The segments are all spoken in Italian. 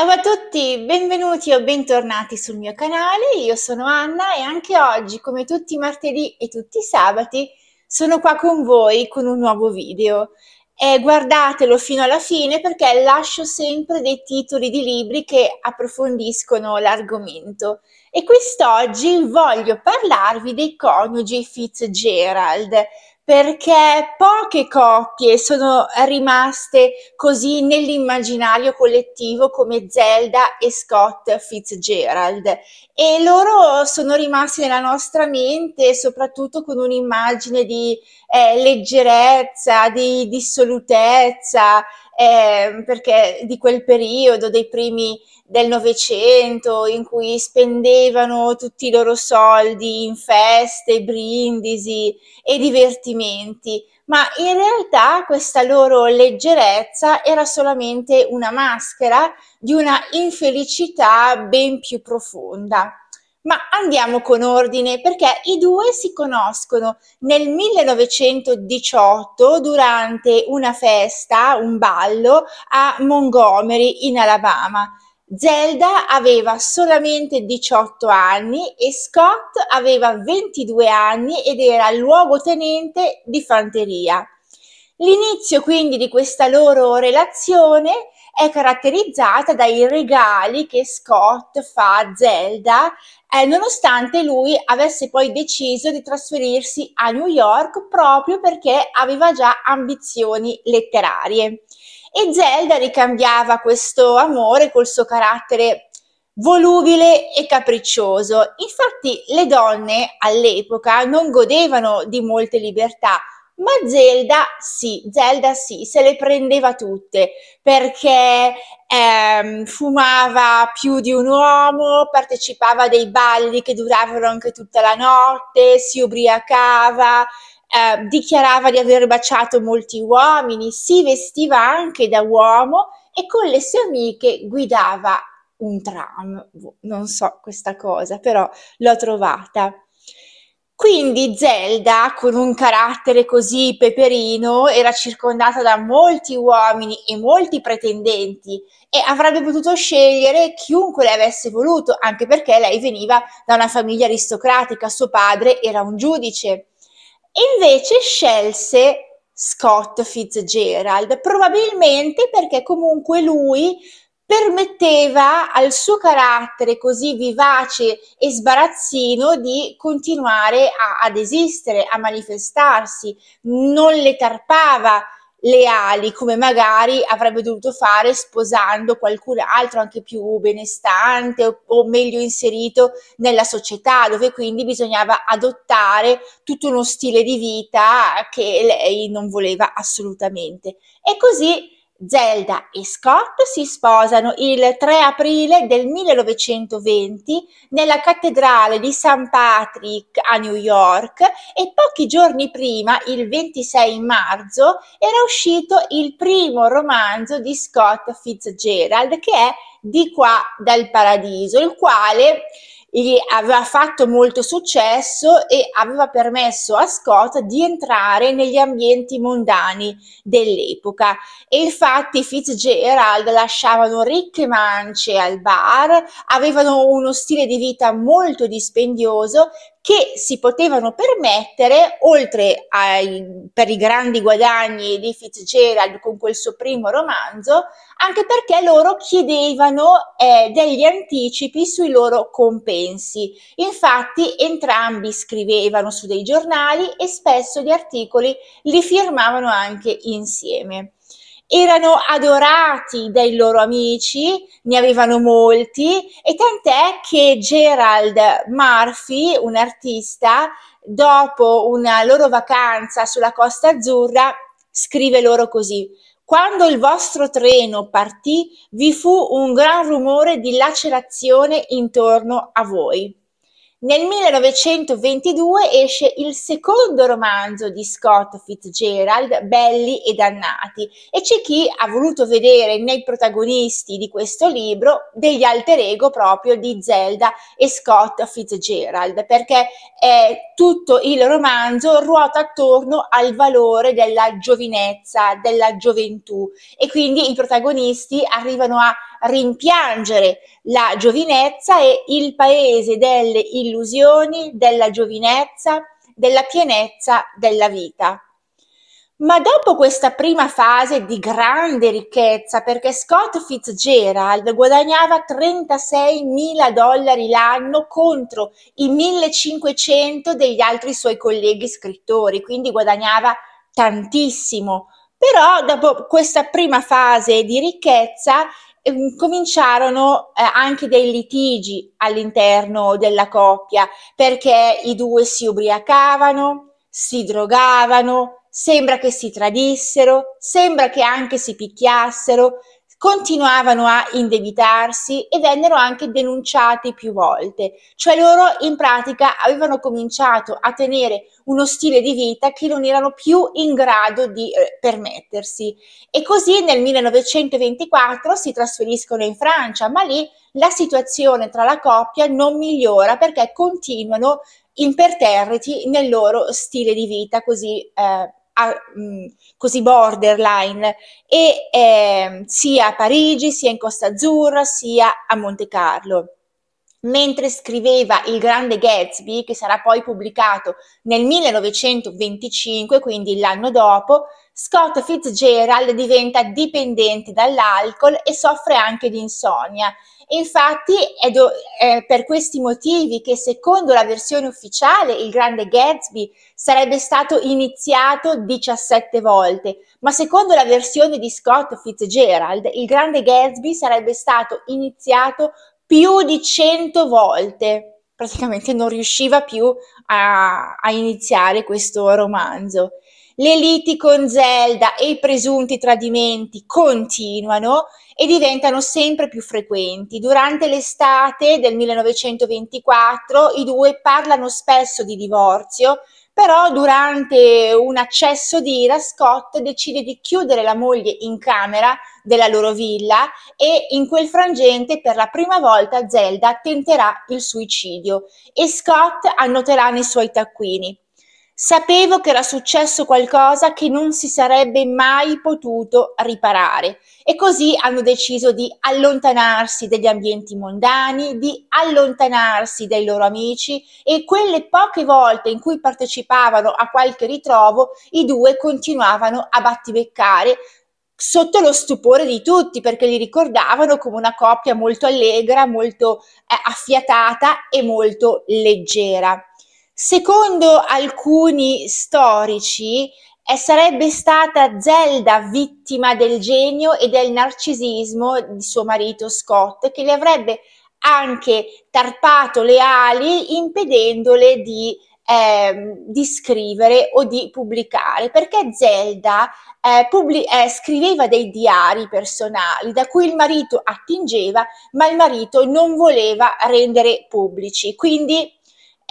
Ciao a tutti, benvenuti o bentornati sul mio canale, io sono Anna e anche oggi, come tutti i martedì e tutti i sabati, sono qua con voi con un nuovo video. E guardatelo fino alla fine perché lascio sempre dei titoli di libri che approfondiscono l'argomento. E quest'oggi voglio parlarvi dei coniugi Fitzgerald, perché poche coppie sono rimaste così nell'immaginario collettivo come Zelda e Scott Fitzgerald e loro sono rimasti nella nostra mente soprattutto con un'immagine di eh, leggerezza, di dissolutezza eh, perché di quel periodo, dei primi del Novecento, in cui spendevano tutti i loro soldi in feste, brindisi e divertimenti, ma in realtà questa loro leggerezza era solamente una maschera di una infelicità ben più profonda ma andiamo con ordine perché i due si conoscono nel 1918 durante una festa, un ballo a Montgomery in Alabama. Zelda aveva solamente 18 anni e Scott aveva 22 anni ed era luogotenente di fanteria. L'inizio quindi di questa loro relazione è è caratterizzata dai regali che Scott fa a Zelda, eh, nonostante lui avesse poi deciso di trasferirsi a New York proprio perché aveva già ambizioni letterarie. E Zelda ricambiava questo amore col suo carattere volubile e capriccioso. Infatti le donne all'epoca non godevano di molte libertà, ma Zelda sì, Zelda sì, se le prendeva tutte perché ehm, fumava più di un uomo, partecipava a dei balli che duravano anche tutta la notte, si ubriacava, eh, dichiarava di aver baciato molti uomini, si vestiva anche da uomo e con le sue amiche guidava un tram. Boh, non so questa cosa, però l'ho trovata. Quindi Zelda, con un carattere così peperino, era circondata da molti uomini e molti pretendenti e avrebbe potuto scegliere chiunque le avesse voluto, anche perché lei veniva da una famiglia aristocratica, suo padre era un giudice. E invece scelse Scott Fitzgerald, probabilmente perché comunque lui permetteva al suo carattere così vivace e sbarazzino di continuare a, ad esistere, a manifestarsi, non le tarpava le ali come magari avrebbe dovuto fare sposando qualcun altro anche più benestante o, o meglio inserito nella società dove quindi bisognava adottare tutto uno stile di vita che lei non voleva assolutamente e così Zelda e Scott si sposano il 3 aprile del 1920 nella cattedrale di St. Patrick a New York e pochi giorni prima, il 26 marzo, era uscito il primo romanzo di Scott Fitzgerald che è Di qua dal paradiso, il quale aveva fatto molto successo e aveva permesso a Scott di entrare negli ambienti mondani dell'epoca e infatti Fitzgerald lasciavano ricche mance al bar, avevano uno stile di vita molto dispendioso che si potevano permettere, oltre ai, per i grandi guadagni di Fitzgerald con quel suo primo romanzo, anche perché loro chiedevano eh, degli anticipi sui loro compensi. Infatti entrambi scrivevano su dei giornali e spesso gli articoli li firmavano anche insieme erano adorati dai loro amici, ne avevano molti e tant'è che Gerald Murphy, un artista, dopo una loro vacanza sulla Costa Azzurra, scrive loro così. Quando il vostro treno partì, vi fu un gran rumore di lacerazione intorno a voi. Nel 1922 esce il secondo romanzo di Scott Fitzgerald, Belli e Dannati, e c'è chi ha voluto vedere nei protagonisti di questo libro degli alter ego proprio di Zelda e Scott Fitzgerald, perché eh, tutto il romanzo ruota attorno al valore della giovinezza, della gioventù e quindi i protagonisti arrivano a rimpiangere la giovinezza e il paese delle illusioni, della giovinezza, della pienezza della vita. Ma dopo questa prima fase di grande ricchezza, perché Scott Fitzgerald guadagnava 36 mila dollari l'anno contro i 1.500 degli altri suoi colleghi scrittori, quindi guadagnava tantissimo. Però dopo questa prima fase di ricchezza cominciarono eh, anche dei litigi all'interno della coppia perché i due si ubriacavano, si drogavano, sembra che si tradissero, sembra che anche si picchiassero, continuavano a indebitarsi e vennero anche denunciati più volte, cioè loro in pratica avevano cominciato a tenere uno stile di vita che non erano più in grado di eh, permettersi e così nel 1924 si trasferiscono in Francia, ma lì la situazione tra la coppia non migliora perché continuano imperterriti nel loro stile di vita così eh, a, mh, mm, così borderline e eh, sia a Parigi, sia in Costa Azzurra, sia a Monte Carlo. Mentre scriveva Il grande Gatsby, che sarà poi pubblicato nel 1925, quindi l'anno dopo, Scott Fitzgerald diventa dipendente dall'alcol e soffre anche di insonnia Infatti è, do, è per questi motivi che secondo la versione ufficiale il grande Gatsby sarebbe stato iniziato 17 volte, ma secondo la versione di Scott Fitzgerald il grande Gatsby sarebbe stato iniziato più di 100 volte praticamente non riusciva più a, a, iniziare questo romanzo le liti con Zelda e i presunti tradimenti continuano e diventano sempre più frequenti. Durante l'estate del 1924 i due parlano spesso di divorzio, però durante un accesso di ira Scott decide di chiudere la moglie in camera della loro villa e in quel frangente per la prima volta Zelda tenterà il suicidio e Scott annoterà nei suoi taccuini Sapevo che era successo qualcosa che non si sarebbe mai potuto riparare e così hanno deciso di allontanarsi dagli ambienti mondani, di allontanarsi dai loro amici e quelle poche volte in cui partecipavano a qualche ritrovo i due continuavano a battibeccare sotto lo stupore di tutti perché li ricordavano come una coppia molto allegra, molto eh, affiatata e molto leggera. Secondo alcuni storici eh, sarebbe stata Zelda vittima del genio e del narcisismo di suo marito Scott, che le avrebbe anche tarpato le ali impedendole di, eh, di scrivere o di pubblicare, perché Zelda eh, pubblic- eh, scriveva dei diari personali da cui il marito attingeva, ma il marito non voleva rendere pubblici. Quindi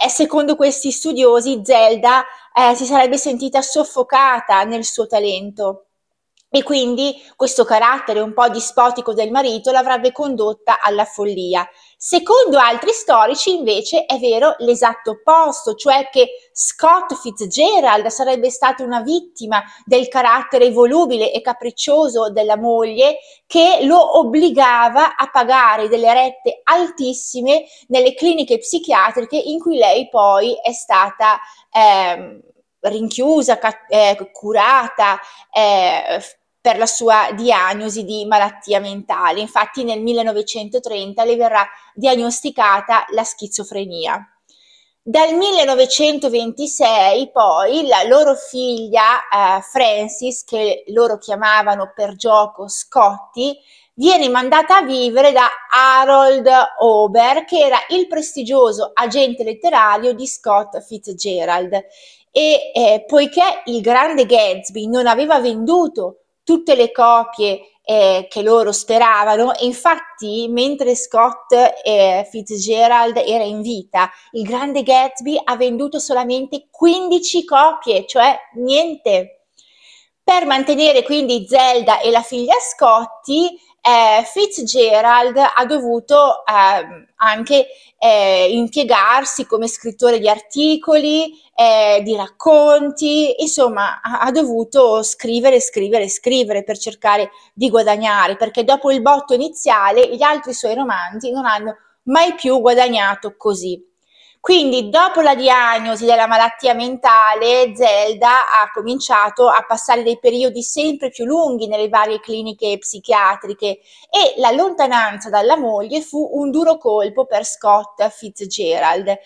eh, secondo questi studiosi Zelda eh, si sarebbe sentita soffocata nel suo talento. E quindi questo carattere un po' dispotico del marito l'avrebbe condotta alla follia. Secondo altri storici, invece, è vero l'esatto opposto, cioè che Scott Fitzgerald sarebbe stato una vittima del carattere volubile e capriccioso della moglie che lo obbligava a pagare delle rette altissime nelle cliniche psichiatriche in cui lei poi è stata... Ehm, rinchiusa, eh, curata, eh, per la sua diagnosi di malattia mentale. Infatti nel 1930 le verrà diagnosticata la schizofrenia. Dal 1926 poi la loro figlia eh, Francis, che loro chiamavano per gioco Scotty, viene mandata a vivere da Harold Ober, che era il prestigioso agente letterario di Scott Fitzgerald. E eh, poiché il grande Gatsby non aveva venduto tutte le copie eh, che loro speravano e infatti mentre Scott eh, Fitzgerald era in vita, il grande Gatsby ha venduto solamente 15 copie, cioè niente. Per mantenere quindi Zelda e la figlia Scotty, eh, Fitzgerald ha dovuto eh, anche eh, impiegarsi come scrittore di articoli, eh, di racconti, insomma ha, ha dovuto scrivere, scrivere, scrivere per cercare di guadagnare, perché dopo il botto iniziale gli altri suoi romanzi non hanno mai più guadagnato così. Quindi dopo la diagnosi della malattia mentale, Zelda ha cominciato a passare dei periodi sempre più lunghi nelle varie cliniche psichiatriche e la lontananza dalla moglie fu un duro colpo per Scott Fitzgerald, e,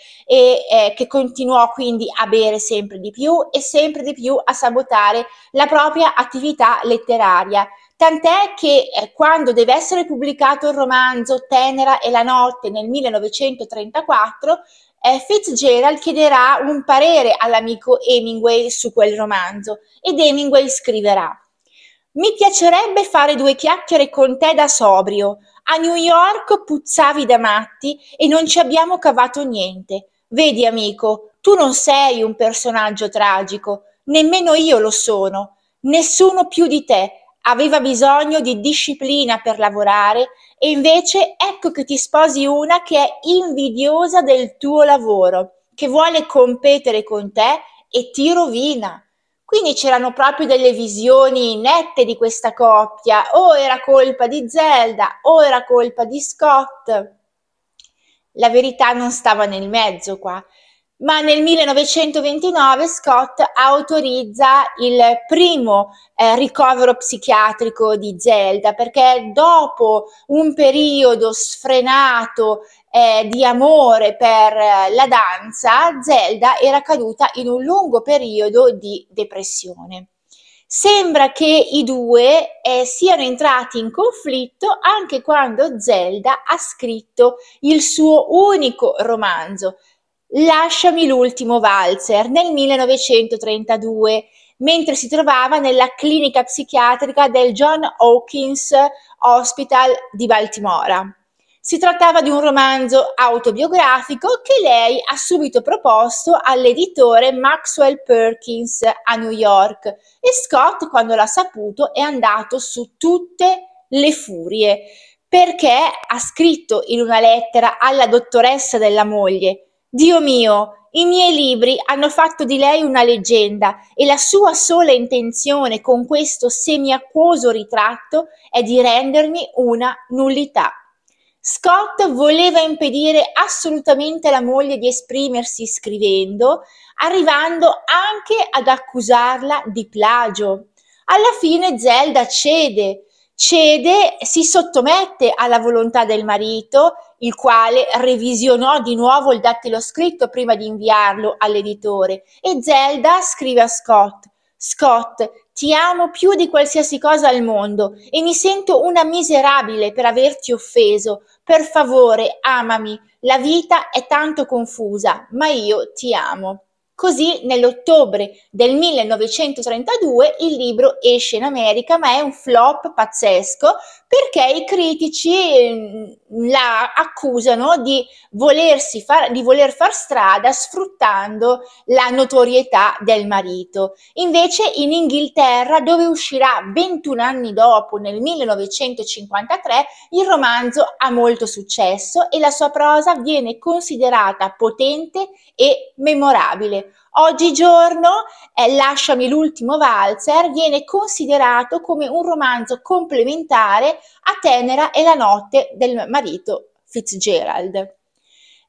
eh, che continuò quindi a bere sempre di più e sempre di più a sabotare la propria attività letteraria Tant'è che eh, quando deve essere pubblicato il romanzo Tenera e la notte nel 1934, eh, Fitzgerald chiederà un parere all'amico Hemingway su quel romanzo ed Hemingway scriverà mi piacerebbe fare due chiacchiere con te da sobrio. A New York puzzavi da matti e non ci abbiamo cavato niente. Vedi, amico, tu non sei un personaggio tragico, nemmeno io lo sono, nessuno più di te, aveva bisogno di disciplina per lavorare e invece ecco che ti sposi una che è invidiosa del tuo lavoro, che vuole competere con te e ti rovina. Quindi c'erano proprio delle visioni nette di questa coppia, o era colpa di Zelda o era colpa di Scott. La verità non stava nel mezzo qua, ma nel 1929 Scott autorizza il primo eh, ricovero psichiatrico di Zelda perché dopo un periodo sfrenato eh, di amore per eh, la danza, Zelda era caduta in un lungo periodo di depressione. Sembra che i due eh, siano entrati in conflitto anche quando Zelda ha scritto il suo unico romanzo, Lasciami l'ultimo valzer nel 1932, mentre si trovava nella clinica psichiatrica del John Hawkins Hospital di Baltimora. Si trattava di un romanzo autobiografico che lei ha subito proposto all'editore Maxwell Perkins a New York e Scott, quando l'ha saputo, è andato su tutte le furie perché ha scritto in una lettera alla dottoressa della moglie Dio mio, i miei libri hanno fatto di lei una leggenda e la sua sola intenzione con questo semiacquoso ritratto è di rendermi una nullità. Scott voleva impedire assolutamente alla moglie di esprimersi scrivendo, arrivando anche ad accusarla di plagio. Alla fine Zelda cede, cede, si sottomette alla volontà del marito, il quale revisionò di nuovo il dattilo scritto prima di inviarlo all'editore. E Zelda scrive a Scott: Scott, ti amo più di qualsiasi cosa al mondo e mi sento una miserabile per averti offeso. Per favore, amami. La vita è tanto confusa, ma io ti amo. Così nell'ottobre del 1932 il libro esce in America, ma è un flop pazzesco perché i critici mm, la accusano di, far, di voler far strada sfruttando la notorietà del marito. Invece in Inghilterra, dove uscirà 21 anni dopo, nel 1953, il romanzo ha molto successo e la sua prosa viene considerata potente e memorabile. Oggigiorno eh, Lasciami l'ultimo valzer viene considerato come un romanzo complementare a Tenera e la notte del marito Fitzgerald.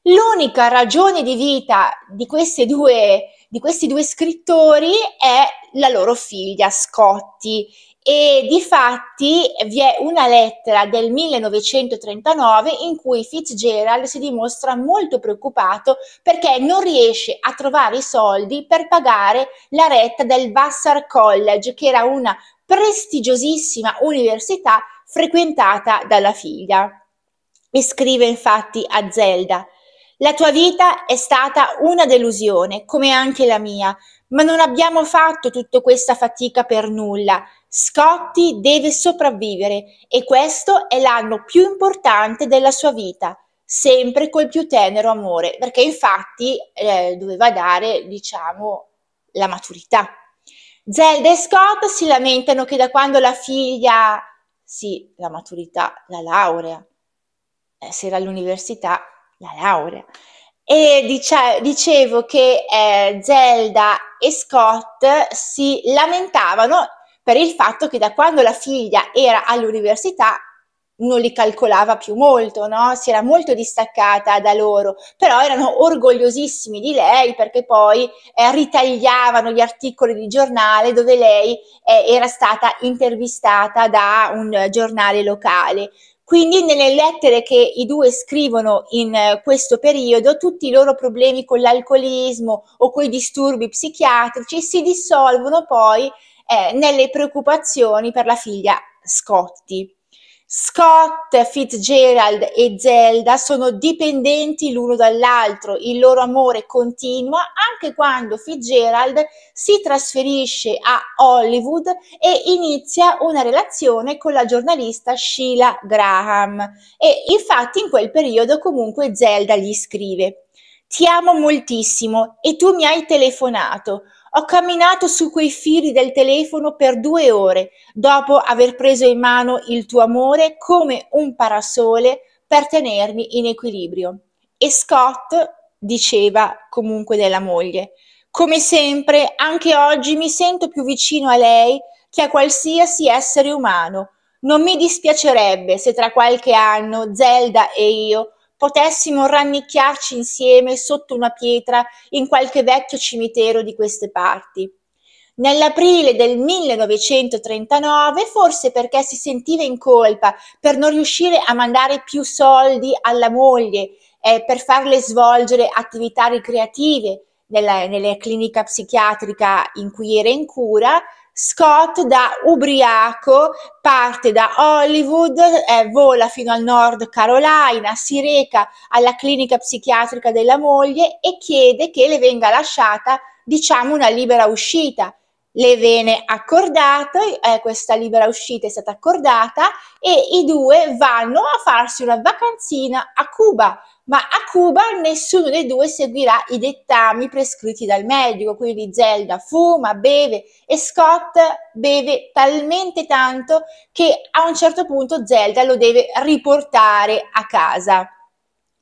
L'unica ragione di vita di, due, di, questi due scrittori è la loro figlia Scotty e di fatti vi è una lettera del 1939 in cui Fitzgerald si dimostra molto preoccupato perché non riesce a trovare i soldi per pagare la retta del Vassar College, che era una prestigiosissima università frequentata dalla figlia. E scrive infatti a Zelda, la tua vita è stata una delusione, come anche la mia, ma non abbiamo fatto tutta questa fatica per nulla. Scotty deve sopravvivere e questo è l'anno più importante della sua vita, sempre col più tenero amore, perché infatti eh, doveva dare, diciamo, la maturità. Zelda e Scott si lamentano che da quando la figlia, sì, la maturità, la laurea, eh, se era all'università, la laurea. E dice, dicevo che eh, Zelda e Scott si lamentavano per il fatto che da quando la figlia era all'università non li calcolava più molto, no? si era molto distaccata da loro, però erano orgogliosissimi di lei perché poi eh, ritagliavano gli articoli di giornale dove lei eh, era stata intervistata da un giornale locale. Quindi nelle lettere che i due scrivono in eh, questo periodo, tutti i loro problemi con l'alcolismo o con i disturbi psichiatrici si dissolvono poi eh, nelle preoccupazioni per la figlia Scotti. Scott, Fitzgerald e Zelda sono dipendenti l'uno dall'altro, il loro amore continua anche quando Fitzgerald si trasferisce a Hollywood e inizia una relazione con la giornalista Sheila Graham e infatti in quel periodo comunque Zelda gli scrive ti amo moltissimo e tu mi hai telefonato. Ho camminato su quei fili del telefono per due ore, dopo aver preso in mano il tuo amore come un parasole per tenermi in equilibrio. E Scott diceva comunque della moglie. Come sempre, anche oggi mi sento più vicino a lei che a qualsiasi essere umano. Non mi dispiacerebbe se tra qualche anno Zelda e io potessimo rannicchiarci insieme sotto una pietra in qualche vecchio cimitero di queste parti. Nell'aprile del 1939, forse perché si sentiva in colpa per non riuscire a mandare più soldi alla moglie, eh, per farle svolgere attività ricreative nella, nella clinica psichiatrica in cui era in cura, Scott da ubriaco parte da Hollywood, eh, vola fino al nord Carolina, si reca alla clinica psichiatrica della moglie e chiede che le venga lasciata, diciamo, una libera uscita le vene accordate, eh, questa libera uscita è stata accordata e i due vanno a farsi una vacanzina a Cuba, ma a Cuba nessuno dei due seguirà i dettami prescritti dal medico, quindi Zelda fuma, beve e Scott beve talmente tanto che a un certo punto Zelda lo deve riportare a casa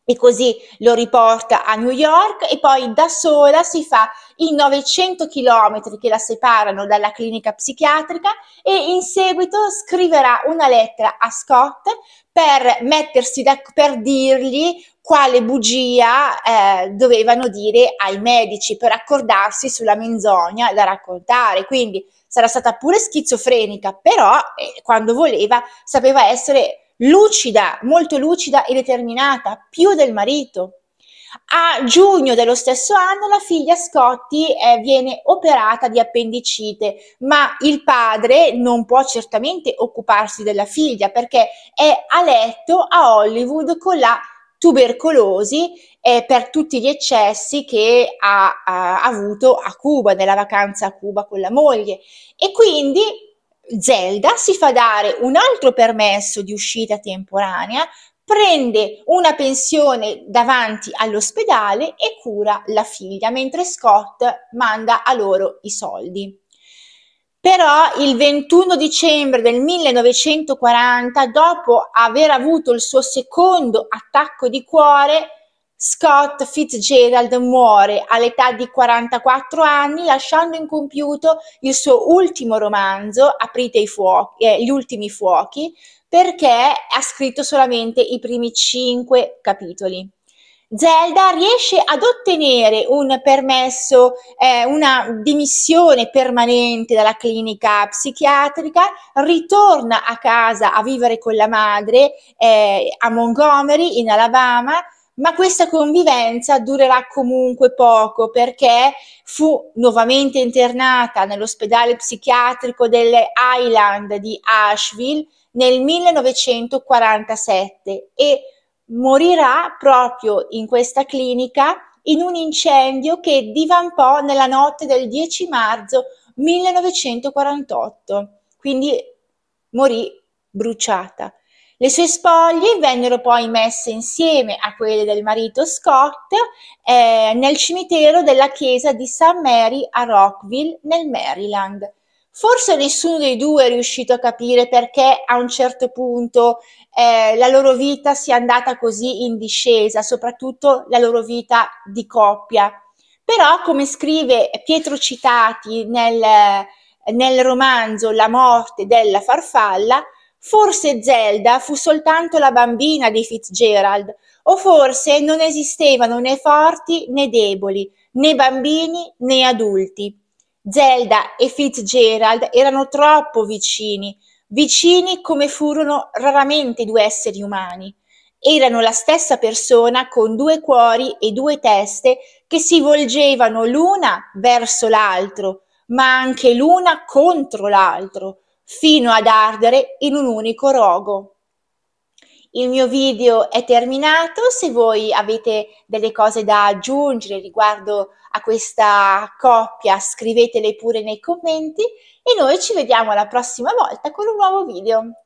e così lo riporta a New York e poi da sola si fa i 900 chilometri che la separano dalla clinica psichiatrica e in seguito scriverà una lettera a Scott per mettersi da, per dirgli quale bugia eh, dovevano dire ai medici per accordarsi sulla menzogna da raccontare. Quindi sarà stata pure schizofrenica, però eh, quando voleva sapeva essere lucida, molto lucida e determinata, più del marito. A giugno dello stesso anno la figlia Scotti eh, viene operata di appendicite, ma il padre non può certamente occuparsi della figlia perché è a letto a Hollywood con la tubercolosi eh, per tutti gli eccessi che ha, ha avuto a Cuba, nella vacanza a Cuba con la moglie. E quindi Zelda si fa dare un altro permesso di uscita temporanea, prende una pensione davanti all'ospedale e cura la figlia, mentre Scott manda a loro i soldi. Però il 21 dicembre del 1940, dopo aver avuto il suo secondo attacco di cuore, Scott Fitzgerald muore all'età di 44 anni lasciando incompiuto il suo ultimo romanzo, Aprite i fuochi, eh, gli ultimi fuochi, perché ha scritto solamente i primi cinque capitoli. Zelda riesce ad ottenere un permesso, eh, una dimissione permanente dalla clinica psichiatrica, ritorna a casa a vivere con la madre eh, a Montgomery in Alabama ma questa convivenza durerà comunque poco perché fu nuovamente internata nell'ospedale psichiatrico delle Highland di Asheville nel 1947 e morirà proprio in questa clinica in un incendio che divampò nella notte del 10 marzo 1948. Quindi morì bruciata. Le sue spoglie vennero poi messe insieme a quelle del marito Scott eh, nel cimitero della chiesa di St. Mary a Rockville, nel Maryland. Forse nessuno dei due è riuscito a capire perché a un certo punto eh, la loro vita sia andata così in discesa, soprattutto la loro vita di coppia. Però, come scrive Pietro Citati nel, nel romanzo La morte della farfalla, Forse Zelda fu soltanto la bambina di Fitzgerald, o forse non esistevano né forti né deboli, né bambini né adulti. Zelda e Fitzgerald erano troppo vicini, vicini come furono raramente due esseri umani. Erano la stessa persona con due cuori e due teste che si volgevano l'una verso l'altro, ma anche l'una contro l'altro, fino ad ardere in un unico rogo. Il mio video è terminato, se voi avete delle cose da aggiungere riguardo a questa coppia scrivetele pure nei commenti e noi ci vediamo la prossima volta con un nuovo video.